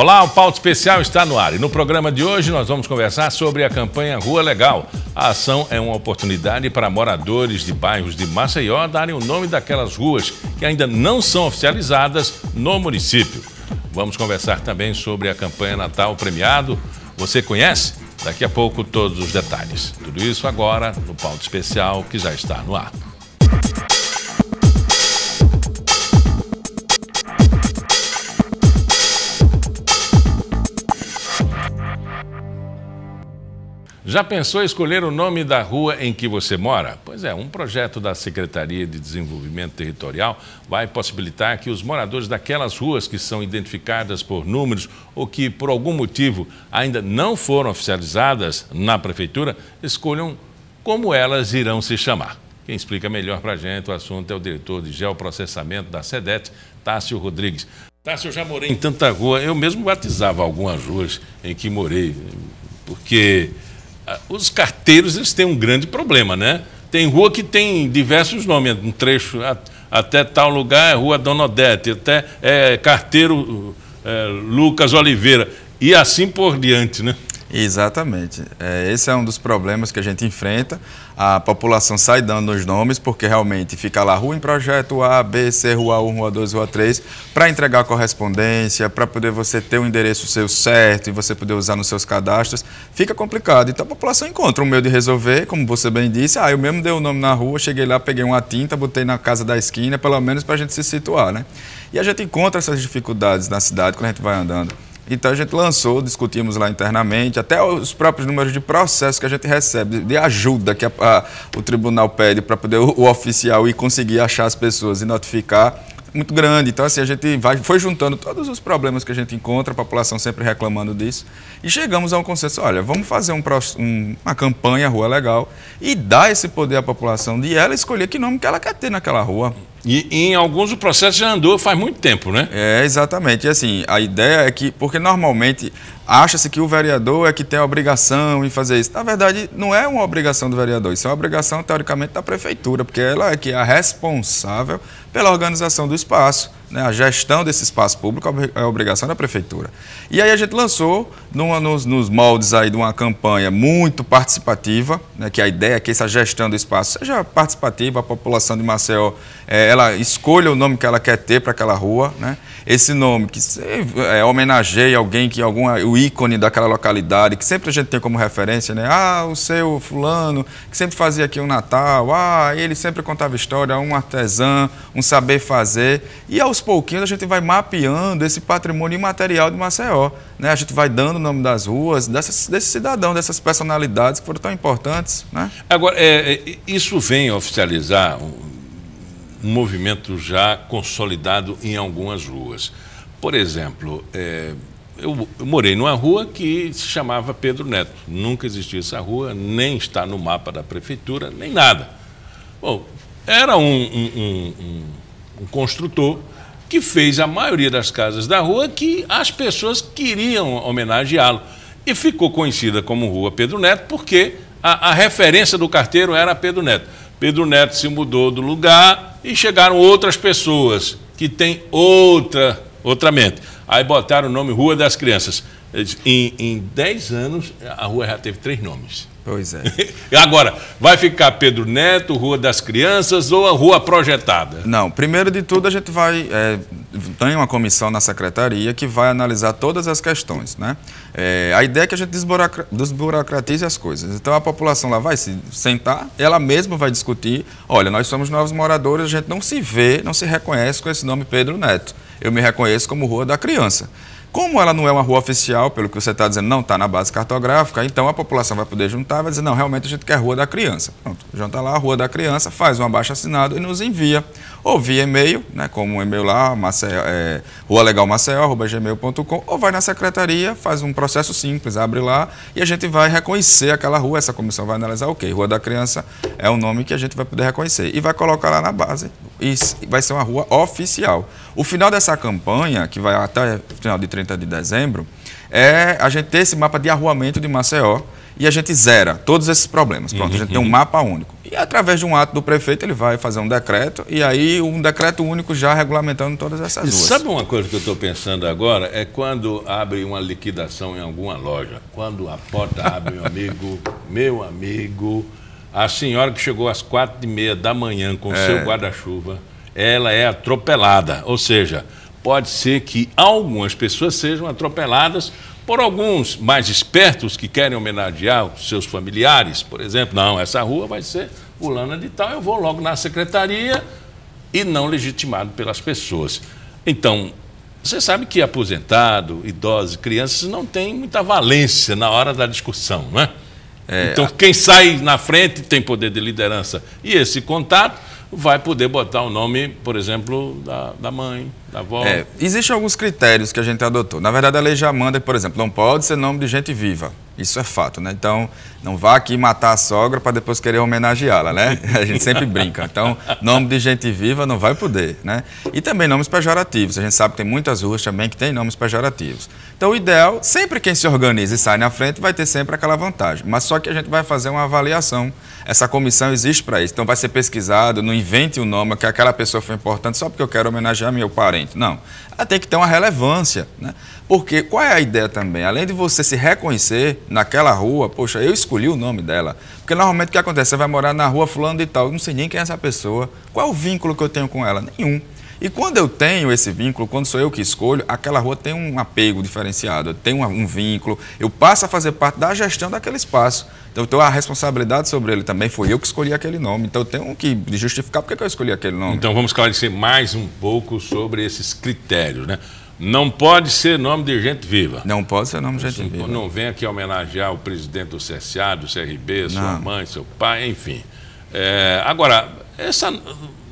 Olá, o Pauta Especial está no ar e no programa de hoje nós vamos conversar sobre a campanha Rua Legal. A ação é uma oportunidade para moradores de bairros de Maceió darem o nome daquelas ruas que ainda não são oficializadas no município. Vamos conversar também sobre a campanha Natal Premiado. Você conhece? Daqui a pouco todos os detalhes. Tudo isso agora no Pauta Especial que já está no ar. Já pensou escolher o nome da rua em que você mora? Pois é, um projeto da Secretaria de Desenvolvimento Territorial vai possibilitar que os moradores daquelas ruas que são identificadas por números ou que por algum motivo ainda não foram oficializadas na prefeitura escolham como elas irão se chamar. Quem explica melhor para a gente o assunto é o diretor de geoprocessamento da SEDET, Tássio Rodrigues. Tássio, eu já morei em tanta rua, eu mesmo batizava algumas ruas em que morei, porque ah, os carteiros eles têm um grande problema, né? Tem rua que tem diversos nomes, um trecho até tal lugar é Rua Dona Odete, até é, carteiro é, Lucas Oliveira e assim por diante, né? Exatamente. É, esse é um dos problemas que a gente enfrenta. A população sai dando os nomes, porque realmente fica lá rua em projeto A, B, C, rua 1, rua 2, rua 3, para entregar correspondência, para poder você ter o um endereço seu certo e você poder usar nos seus cadastros. Fica complicado. Então a população encontra um meio de resolver, como você bem disse. Ah, eu mesmo dei o um nome na rua, cheguei lá, peguei uma tinta, botei na casa da esquina, pelo menos para a gente se situar, né? E a gente encontra essas dificuldades na cidade quando a gente vai andando. Então a gente lançou, discutimos lá internamente, até os próprios números de processo que a gente recebe, de ajuda que a, a, o tribunal pede para poder o, o, oficial ir conseguir achar as pessoas e notificar, muito grande. Então, assim, a gente vai, foi juntando todos os problemas que a gente encontra, a população sempre reclamando disso, e chegamos a um consenso: olha, vamos fazer um, um, uma campanha Rua Legal e dar esse poder à população de ela escolher que nome que ela quer ter naquela rua. E, em alguns o processo já andou faz muito tempo, né? É, exatamente. E assim, a ideia é que, porque normalmente acha-se que o vereador é que tem a obrigação em fazer isso. Na verdade, não é uma obrigação do vereador, isso é uma obrigação, teoricamente, da prefeitura, porque ela é que é a responsável pela organização do espaço. Né? A gestão desse espaço público é a é obrigação da prefeitura. E aí a gente lançou, numa, nos, nos, moldes aí de uma campanha muito participativa, né? que a ideia é que essa gestão do espaço seja participativa, a população de Maceió é, ela escolha o nome que ela quer ter para aquela rua, né? Esse nome que é, homenageia alguém que algum o ícone daquela localidade, que sempre a gente tem como referência, né? Ah, o seu fulano que sempre fazia aqui o um Natal, ah, ele sempre contava história, um artesão, um saber fazer. E aos pouquinhos a gente vai mapeando esse patrimônio imaterial de Maceió, né? A gente vai dando o nome das ruas, dessas, desse cidadão, dessas personalidades que foram tão importantes, né? Agora, é, é isso vem oficializar um movimento já consolidado em algumas ruas. Por exemplo, é, eu, eu morei numa rua que se chamava Pedro Neto. Nunca existia essa rua, nem está no mapa da prefeitura, nem nada. Bom, era um, um, um, um construtor que fez a maioria das casas da rua que as pessoas queriam homenageá-lo. E ficou conhecida como Rua Pedro Neto porque a, a referência do carteiro era Pedro Neto. Pedro Neto se mudou do lugar, e chegaram outras pessoas que têm outra, outra mente. Aí botaram o nome Rua das Crianças. Em 10 anos, a rua já teve três nomes. Pois é. Agora, vai ficar Pedro Neto, Rua das Crianças ou a Rua Projetada? Não, primeiro de tudo a gente vai. É, tem uma comissão na secretaria que vai analisar todas as questões, né? É, a ideia é que a gente desburocratize as coisas. Então a população lá vai se sentar, ela mesma vai discutir: olha, nós somos novos moradores, a gente não se vê, não se reconhece com esse nome Pedro Neto. Eu me reconheço como Rua da Criança. Como ela não é uma rua oficial, pelo que você está dizendo, não está na base cartográfica, então a população vai poder juntar e vai dizer, não, realmente a gente quer a Rua da Criança. Pronto, junta lá a Rua da Criança, faz um abaixo-assinado e nos envia ou via e-mail, né, como um e-mail lá, Maceió, é, rualegalmaceió.gmail.com, ou vai na secretaria, faz um processo simples, abre lá e a gente vai reconhecer aquela rua, essa comissão vai analisar, ok, Rua da Criança é o um nome que a gente vai poder reconhecer e vai colocar lá na base e vai ser uma rua oficial. O final dessa campanha, que vai até final de 30 de dezembro, é a gente ter esse mapa de arruamento de Maceió, e a gente zera todos esses problemas. Pronto, uhum, a gente tem um uhum. mapa único. E através de um ato do prefeito, ele vai fazer um decreto, e aí um decreto único já regulamentando todas essas e Sabe uma coisa que eu estou pensando agora? É quando abre uma liquidação em alguma loja. Quando a porta abre, meu amigo, meu amigo, a senhora que chegou às quatro e meia da manhã com é. seu guarda-chuva, ela é atropelada. Ou seja, pode ser que algumas pessoas sejam atropeladas por alguns mais espertos que querem homenagear os seus familiares, por exemplo, não, essa rua vai ser fulana de tal, eu vou logo na secretaria e não legitimado pelas pessoas. Então, você sabe que aposentado, idoso, crianças não tem muita valência na hora da discussão, né? É, então, a... quem sai na frente tem poder de liderança. E esse contato vai poder botar o nome, por exemplo, da, da mãe, da tá avó. É, existem alguns critérios que a gente adotou. Na verdade, a lei já manda, por exemplo, não pode ser nome de gente viva. Isso é fato, né? Então, não vá aqui matar a sogra para depois querer homenageá-la, né? A gente sempre brinca. Então, nome de gente viva não vai poder, né? E também nomes pejorativos. A gente sabe que tem muitas ruas também que tem nomes pejorativos. Então, o ideal, sempre quem se organiza e sai na frente vai ter sempre aquela vantagem. Mas só que a gente vai fazer uma avaliação. Essa comissão existe para isso. Então, vai ser pesquisado, não invente o um nome que aquela pessoa foi importante só porque eu quero homenagear meu parente diferente. Não. Ela tem que ter uma relevância. Né? Porque qual é a ideia também? Além de você se reconhecer naquela rua, poxa, eu escolhi o nome dela. Porque normalmente o que acontece? Você vai morar na rua fulano e tal, eu não sei nem quem é essa pessoa. Qual é o vínculo que eu tenho com ela? Nenhum. E quando eu tenho esse vínculo, quando sou eu que escolho, aquela rua tem um apego diferenciado, tem um, um vínculo, eu passo a fazer parte da gestão daquele espaço. Então, eu tenho a responsabilidade sobre ele também. Foi eu que escolhi aquele nome. Então, eu tenho que justificar por que eu escolhi aquele nome. Então, vamos esclarecer mais um pouco sobre esses critérios, né? Não pode ser nome de gente viva. Não pode ser nome de gente assim, viva. Não vem aqui homenagear o presidente do CSA, do CRB, sua não. mãe, seu pai, enfim. É, agora, essa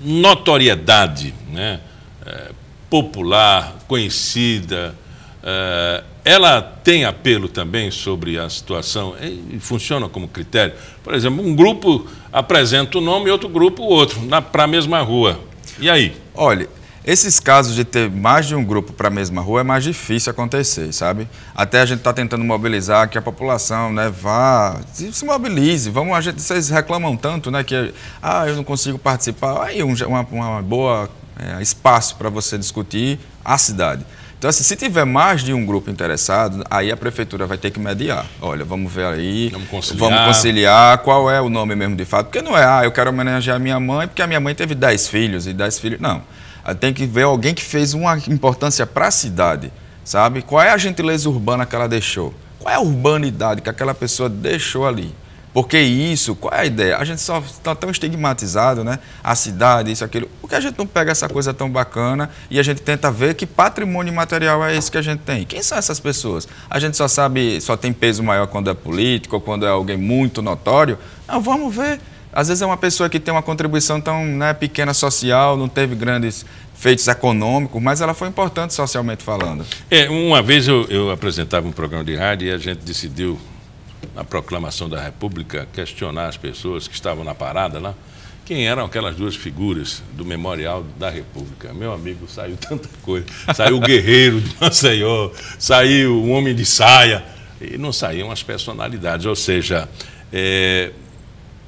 notoriedade né, é, popular, conhecida, é, ela tem apelo também sobre a situação e funciona como critério. Por exemplo, um grupo apresenta o um nome e outro grupo o outro, para a mesma rua. E aí? Olha, esses casos de ter mais de um grupo para a mesma rua é mais difícil acontecer, sabe? Até a gente está tentando mobilizar que a população né, vá, se mobilize. Vamos, a gente, vocês reclamam tanto né, que ah, eu não consigo participar. Aí um, uma, uma boa é, espaço para você discutir a cidade. Então, assim, se tiver mais de um grupo interessado, aí a prefeitura vai ter que mediar. Olha, vamos ver aí, vamos conciliar. vamos conciliar, qual é o nome mesmo de fato. Porque não é, ah, eu quero homenagear minha mãe porque a minha mãe teve 10 filhos e 10 filhos. Não tem que ver alguém que fez uma importância para a cidade, sabe? Qual é a gentileza urbana que ela deixou? Qual é a urbanidade que aquela pessoa deixou ali? Porque isso, qual é a ideia? A gente só está tão estigmatizado, né? A cidade, isso, aquilo. Por que a gente não pega essa coisa tão bacana e a gente tenta ver que patrimônio material é esse que a gente tem? Quem são essas pessoas? A gente só sabe, só tem peso maior quando é político, quando é alguém muito notório. Não, vamos ver às vezes é uma pessoa que tem uma contribuição tão né, pequena social, não teve grandes feitos econômicos, mas ela foi importante socialmente falando. É, uma vez eu, eu apresentava um programa de rádio e a gente decidiu, na proclamação da República, questionar as pessoas que estavam na parada lá quem eram aquelas duas figuras do Memorial da República. Meu amigo, saiu tanta coisa. Saiu o guerreiro de Maceió, saiu o homem de saia, e não saíam as personalidades. Ou seja, é,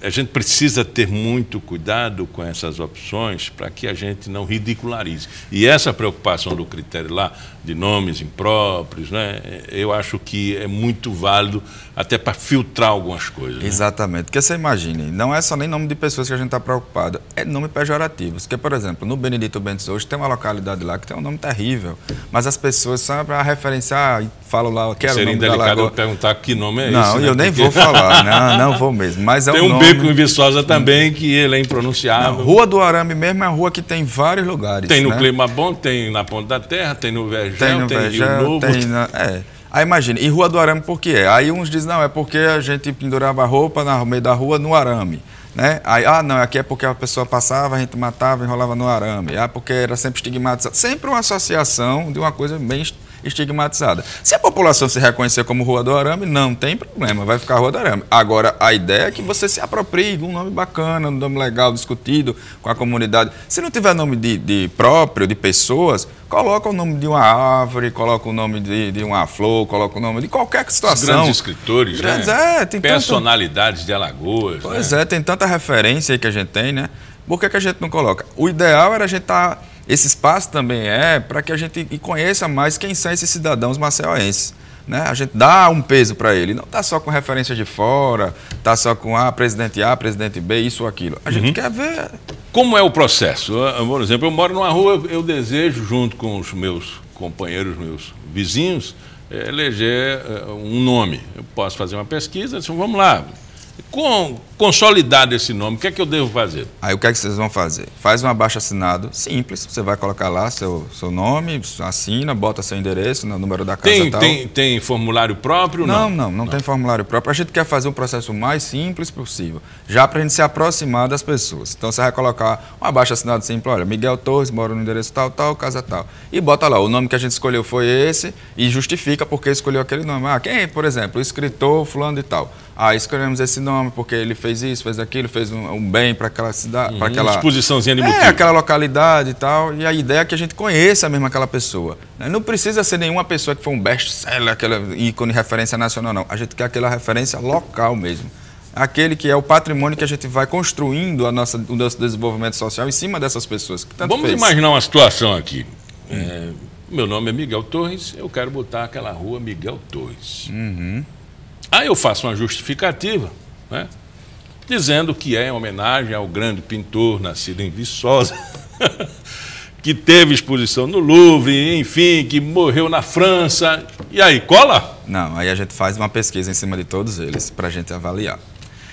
a gente precisa ter muito cuidado com essas opções para que a gente não ridicularize. E essa preocupação do critério lá, de nomes impróprios, né, eu acho que é muito válido até para filtrar algumas coisas. Né? Exatamente. Porque você imagine, não é só nem nome de pessoas que a gente está preocupado, é nome pejorativo. Porque, por exemplo, no Benedito Bentes hoje tem uma localidade lá que tem um nome terrível, mas as pessoas são para referenciar, falam lá, quero o nome Seria indelicado perguntar que nome é não, esse. Não, né? eu nem Porque... vou falar, não, não vou mesmo. Mas é tem um, nome... Eurico né? Viçosa também, que ele é impronunciável. Não, rua do Arame mesmo é uma rua que tem vários lugares. Tem no né? Clima Bom, tem na Ponta da Terra, tem no Vergel, tem, no tem Vergel, Rio Novo. Tem na, é. Aí imagina, e Rua do Arame por que é? Aí uns dizem, não, é porque a gente pendurava roupa no meio da rua no arame. Né? Aí, ah, não, aqui é porque a pessoa passava, a gente matava, enrolava no arame. Ah, porque era sempre estigmatizado. Sempre uma associação de uma coisa bem estigmatizada. Se a população se reconhecer como Rua do Arame, não tem problema, vai ficar Rua do Arame. Agora, a ideia é que você se aproprie de um nome bacana, um nome legal, discutido com a comunidade. Se não tiver nome de, de próprio, de pessoas, coloca o nome de uma árvore, coloca o nome de, de uma flor, coloca o nome de qualquer situação. Os grandes escritores, né? grandes, né? É, tem Personalidades tanto... de Alagoas. Pois né? é, tem tanta referência aí que a gente tem, né? Por que, que a gente não coloca? O ideal era a gente estar... Tá esse espaço também é para que a gente conheça mais quem são esses cidadãos maceienses. Né? A gente dá um peso para ele, não está só com referência de fora, está só com a ah, presidente A, presidente B, isso ou aquilo. A gente uhum. quer ver. Como é o processo? Por exemplo, eu moro numa rua, eu desejo, junto com os meus companheiros, meus vizinhos, eh, eleger eh, um nome. Eu posso fazer uma pesquisa, assim, vamos lá, com, consolidado esse nome, o que é que eu devo fazer? Aí o que é que vocês vão fazer? Faz um abaixo assinado simples, você vai colocar lá seu, seu nome, assina, bota seu endereço, no número da casa tem, tal. Tem, tem formulário próprio? Não, não, não, não, não. tem formulário próprio. A gente quer fazer um processo mais simples possível, já para a gente se aproximar das pessoas. Então você vai colocar um abaixo assinado simples, olha, Miguel Torres, mora no endereço tal, tal, casa tal. E bota lá, o nome que a gente escolheu foi esse e justifica porque escolheu aquele nome. Ah, quem, por exemplo, o escritor fulano e tal. Ah, escolhemos esse nome nome, porque ele fez isso, fez aquilo, fez um, um bem para aquela cidade, uhum, para aquela exposiçãozinha de é, motivo. É, aquela localidade e tal. E a ideia é que a gente conheça mesmo aquela pessoa. Né? Não precisa ser nenhuma pessoa que foi um best-seller, aquele ícone referência nacional, não. A gente quer aquela referência local mesmo. Aquele que é o patrimônio que a gente vai construindo a nossa, o nosso desenvolvimento social em cima dessas pessoas. Vamos fez. imaginar uma situação aqui. É, meu nome é Miguel Torres, eu quero botar aquela rua Miguel Torres. Uhum. Aí eu faço uma justificativa né? dizendo que é em homenagem ao grande pintor nascido em Viçosa, que teve exposição no Louvre, enfim, que morreu na França. E aí, cola? Não, aí a gente faz uma pesquisa em cima de todos eles para a gente avaliar.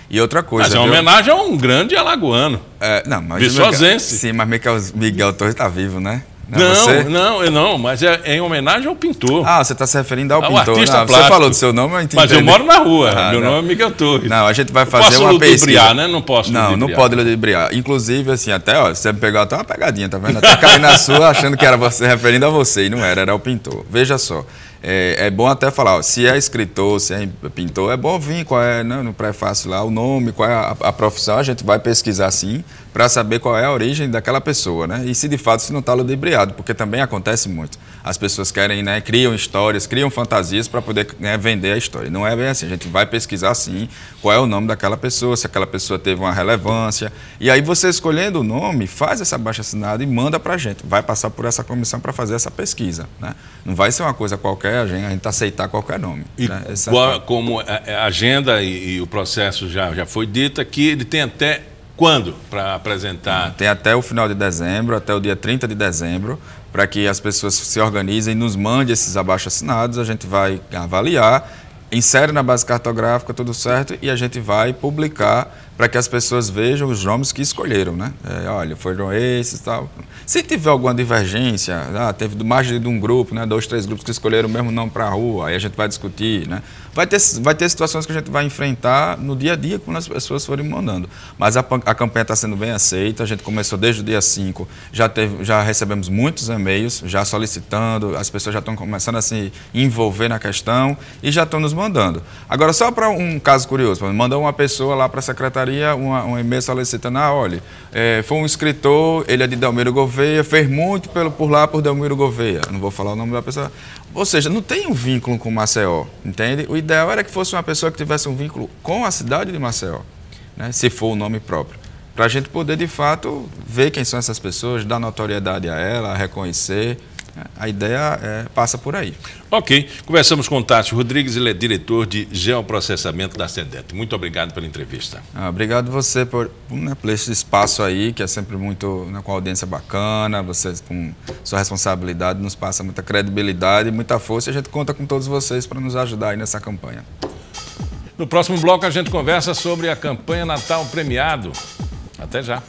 E outra coisa. Mas é uma homenagem a um grande alagoano. É, não, mas. Viçosense. Miguel, sim, mas Miguel, Miguel Torres está vivo, né? Não, é não, não, eu não, mas é, é, em homenagem ao pintor. Ah, você está se referindo ao, ao pintor. Artista não, né? Você falou do seu nome, eu entendi. Mas eu moro na rua, ah, meu não. nome é Miguel Torres. Não, a gente vai fazer posso uma ludibriar, né? Não posso Não, ludibriar. não pode ludibriar. Inclusive, assim, até, ó, você pegou até uma pegadinha, tá vendo? Até caí na sua achando que era você, referindo a você, e não era, era o pintor. Veja só, é, é, bom até falar, ó, se é escritor, se é pintor, é bom vir qual é, né, no prefácio lá, o nome, qual é a, a profissão, a gente vai pesquisar sim, para saber qual é a origem daquela pessoa, né? E se de fato se não está ludibriado, porque também acontece muito as pessoas querem, né, criam histórias, criam fantasias para poder né, vender a história. Não é bem assim, a gente vai pesquisar sim qual é o nome daquela pessoa, se aquela pessoa teve uma relevância. E aí você escolhendo o nome, faz essa baixa assinada e manda para a gente. Vai passar por essa comissão para fazer essa pesquisa. Né? Não vai ser uma coisa qualquer, a gente, a gente aceitar qualquer nome. E né? É qual, como é, é, a agenda e, e, o processo já, já foi dito aqui, ele tem até quando para apresentar? Tem até o final de dezembro, até o dia 30 de dezembro, para que as pessoas se organizem, nos mande esses abaixo-assinados, a gente vai avaliar, insere na base cartográfica, tudo certo, e a gente vai publicar para que as pessoas vejam os nomes que escolheram, né? É, olha, foram esses e tal. Se tiver alguma divergência, ah, teve mais de um grupo, né? Dois, três grupos que escolheram o mesmo nome para a rua, aí a gente vai discutir, né? Vai ter, vai ter situações que a gente vai enfrentar no dia a dia quando as pessoas forem mandando. Mas a, a campanha está sendo bem aceita, a gente começou desde o dia 5, já, já recebemos muitos e-mails, já solicitando, as pessoas já estão começando a se envolver na questão e já estão nos mandando. Agora, só para um caso curioso, mandou uma pessoa lá para a Secretaria uma, uma e solicitando, ah, olha, é, foi um escritor, ele é de Delmiro Gouveia, fez muito pelo, por lá por Delmiro Gouveia. Não vou falar o nome da pessoa. Ou seja, não tem um vínculo com Maceió, entende? O ideal era que fosse uma pessoa que tivesse um vínculo com a cidade de Maceió, né? se for o nome próprio. Para a gente poder, de fato, ver quem são essas pessoas, dar notoriedade a ela, reconhecer, a ideia é, passa por aí. Ok. Conversamos com o Tássio Rodrigues, ele é diretor de geoprocessamento da SEDET. Muito obrigado pela entrevista. Ah, obrigado você por, né, por esse espaço aí, que é sempre muito né, com audiência bacana, você com sua responsabilidade nos passa muita credibilidade, muita força e a gente conta com todos vocês para nos ajudar aí nessa campanha. No próximo bloco a gente conversa sobre a campanha Natal Premiado. Até já.